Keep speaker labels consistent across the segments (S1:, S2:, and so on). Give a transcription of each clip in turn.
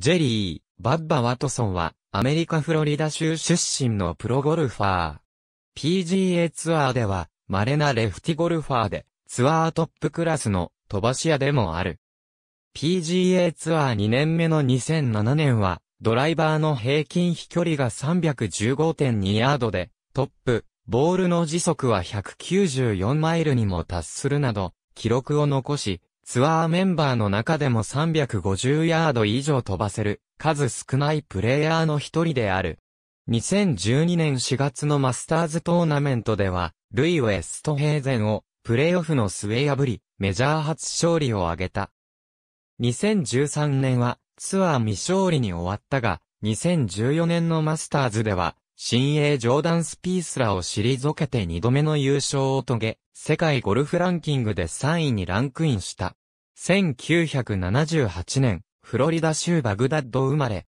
S1: ジェリー、バッバ・ワトソンは、アメリカフロリダ州出身のプロゴルファー。PGA ツアーでは、稀なレフティゴルファーで、ツアートップクラスの飛ばし屋でもある。PGA ツアー2年目の2007年は、ドライバーの平均飛距離が315.2ヤードで、トップ、ボールの時速は194マイルにも達するなど、記録を残し、ツアーメンバーの中でも350ヤード以上飛ばせる、数少ないプレイヤーの一人である。2012年4月のマスターズトーナメントでは、ルイ・ウェストヘーゼンをプレイオフの末破り、メジャー初勝利を挙げた。2013年はツアー未勝利に終わったが、2014年のマスターズでは、新鋭ジョーダン・スピースらを退けて2度目の優勝を遂げ、世界ゴルフランキングで3位にランクインした。1978年、フロリダ州バグダッド生まれ。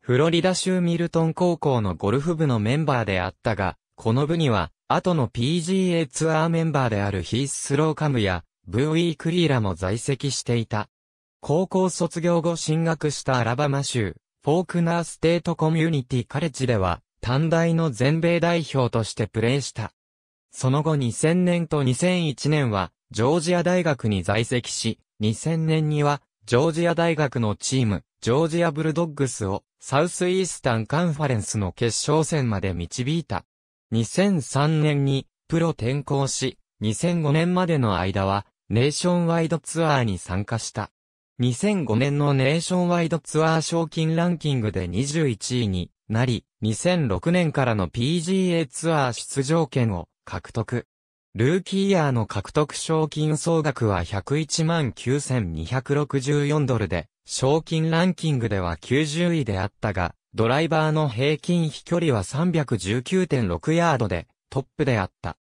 S1: フロリダ州ミルトン高校のゴルフ部のメンバーであったが、この部には、後の PGA ツアーメンバーであるヒース・スローカムや、ブーイー・クリーラも在籍していた。高校卒業後進学したアラバマ州、フォークナーステートコミュニティカレッジでは、短大の全米代表としてプレーした。その後2000年と2001年は、ジョージア大学に在籍し、2000年には、ジョージア大学のチーム、ジョージアブルドッグスを、サウスイースタンカンファレンスの決勝戦まで導いた。2003年に、プロ転向し、2005年までの間は、ネーションワイドツアーに参加した。2005年のネーションワイドツアー賞金ランキングで21位になり、2006年からの PGA ツアー出場権を獲得。ルーキーイヤーの獲得賞金総額は101万9264ドルで、賞金ランキングでは90位であったが、ドライバーの平均飛距離は319.6ヤードで、トップであった。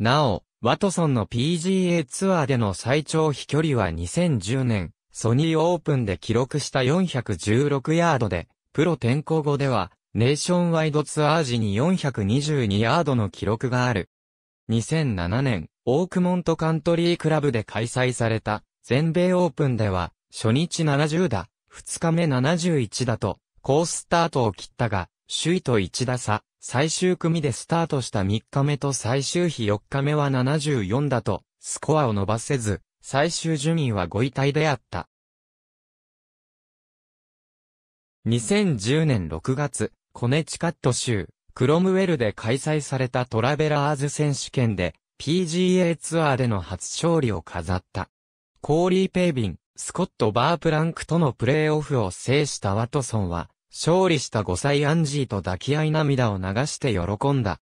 S1: なお、ワトソンの PGA ツアーでの最長飛距離は2010年、ソニーオープンで記録した416ヤードで、プロ転向後では、ネーションワイドツアー時に422ヤードの記録がある。2007年、オークモントカントリークラブで開催された全米オープンでは、初日70打、2日目71打と、高スタートを切ったが、首位と1打差、最終組でスタートした3日目と最終日4日目は74だと、スコアを伸ばせず、最終順位は5位体であった。2010年6月、コネチカット州、クロムウェルで開催されたトラベラーズ選手権で PGA ツアーでの初勝利を飾った。コーリー・ペイビン、スコット・バープランクとのプレーオフを制したワトソンは、勝利した5歳アンジーと抱き合い涙を流して喜んだ。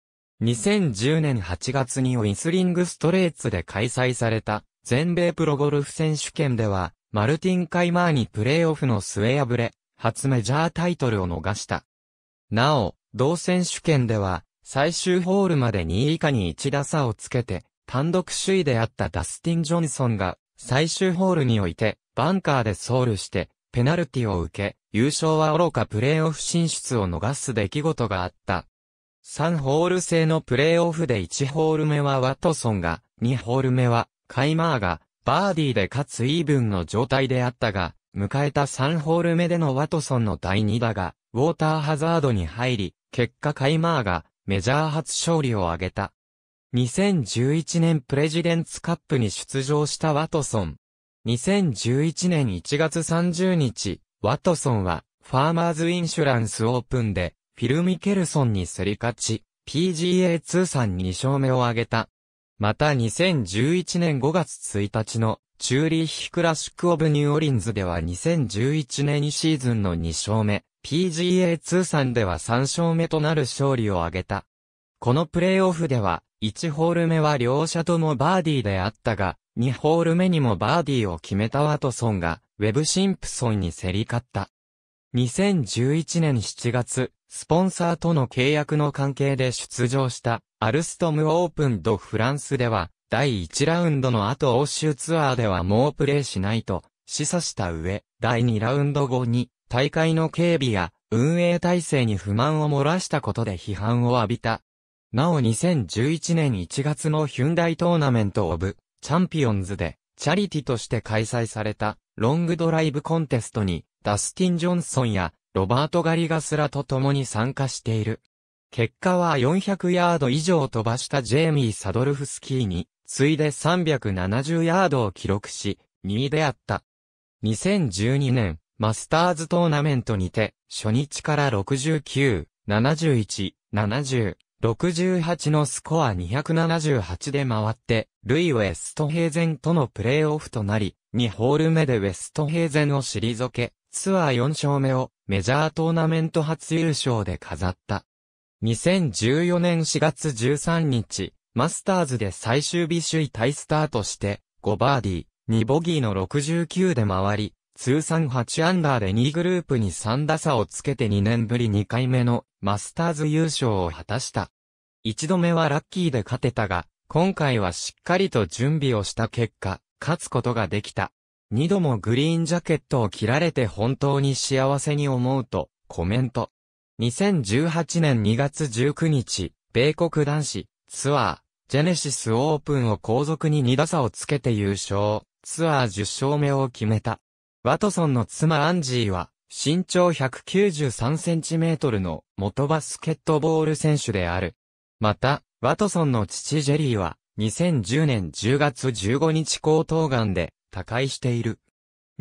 S1: 2010年8月にウィスリングストレーツで開催された全米プロゴルフ選手権では、マルティン・カイマーにプレーオフの末破れ、初メジャータイトルを逃した。なお、同選手権では、最終ホールまで2位以下に1打差をつけて、単独首位であったダスティン・ジョンソンが、最終ホールにおいて、バンカーでソウルして、ペナルティを受け、優勝は愚かプレーオフ進出を逃す出来事があった。3ホール制のプレーオフで1ホール目はワトソンが、2ホール目はカイマーが、バーディーで勝つイーブンの状態であったが、迎えた3ホール目でのワトソンの第2打が、ウォーターハザードに入り、結果カイマーがメジャー初勝利を挙げた。2011年プレジデンツカップに出場したワトソン。2011年1月30日、ワトソンは、ファーマーズインシュランスオープンで、フィル・ミケルソンに競り勝ち、PGA 通算2勝目を挙げた。また2011年5月1日のチューリーヒクラシックオブニューオリンズでは2011年シーズンの2勝目、PGA 通算では3勝目となる勝利を挙げた。このプレイオフでは、1ホール目は両者ともバーディーであったが、2ホール目にもバーディーを決めたワトソンが、ウェブ・シンプソンに競り勝った。2011年7月、スポンサーとの契約の関係で出場したアルストムオープンドフランスでは、第1ラウンドの後欧州ツアーではもうプレーしないと示唆した上、第2ラウンド後に大会の警備や運営体制に不満を漏らしたことで批判を浴びた。なお2011年1月のヒュンダイトーナメントオブチャンピオンズでチャリティとして開催されたロングドライブコンテストにダスティン・ジョンソンやロバート・ガリガスらと共に参加している。結果は400ヤード以上飛ばしたジェイミー・サドルフスキーに、ついで370ヤードを記録し、2位であった。2012年、マスターズトーナメントにて、初日から69、71、70、68のスコア278で回って、ルイ・ウェストヘイゼンとのプレーオフとなり、2ホール目でウェストヘイゼンを退け、ツアー4勝目をメジャートーナメント初優勝で飾った。2014年4月13日、マスターズで最終日首位タイスタートして、5バーディー、2ボギーの69で回り、通算8アンダーで2グループに3打差をつけて2年ぶり2回目のマスターズ優勝を果たした。一度目はラッキーで勝てたが、今回はしっかりと準備をした結果、勝つことができた。二度もグリーンジャケットを着られて本当に幸せに思うと、コメント。2018年2月19日、米国男子、ツアー、ジェネシスオープンを後続に2打差をつけて優勝、ツアー10勝目を決めた。ワトソンの妻アンジーは、身長193センチメートルの元バスケットボール選手である。また、ワトソンの父ジェリーは、2010年10月15日高頭眼で、他界している。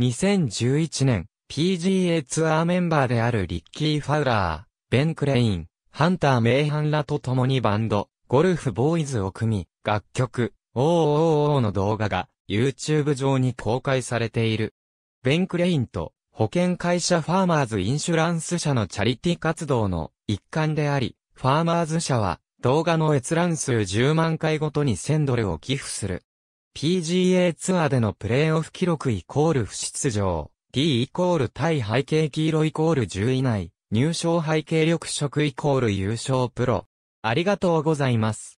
S1: 2011年、PGA ツアーメンバーであるリッキー・ファウラー、ベン・クレイン、ハンター・メイハンらと共にバンド、ゴルフボーイズを組み、楽曲、ーおおの動画が YouTube 上に公開されている。ベン・クレインと保険会社ファーマーズ・インシュランス社のチャリティ活動の一環であり、ファーマーズ社は動画の閲覧数10万回ごとに1000ドルを寄付する。PGA ツアーでのプレイオフ記録イコール不出場。t イコール対背景黄色イコール10以内、入賞背景緑色イコール優勝プロ。ありがとうございます。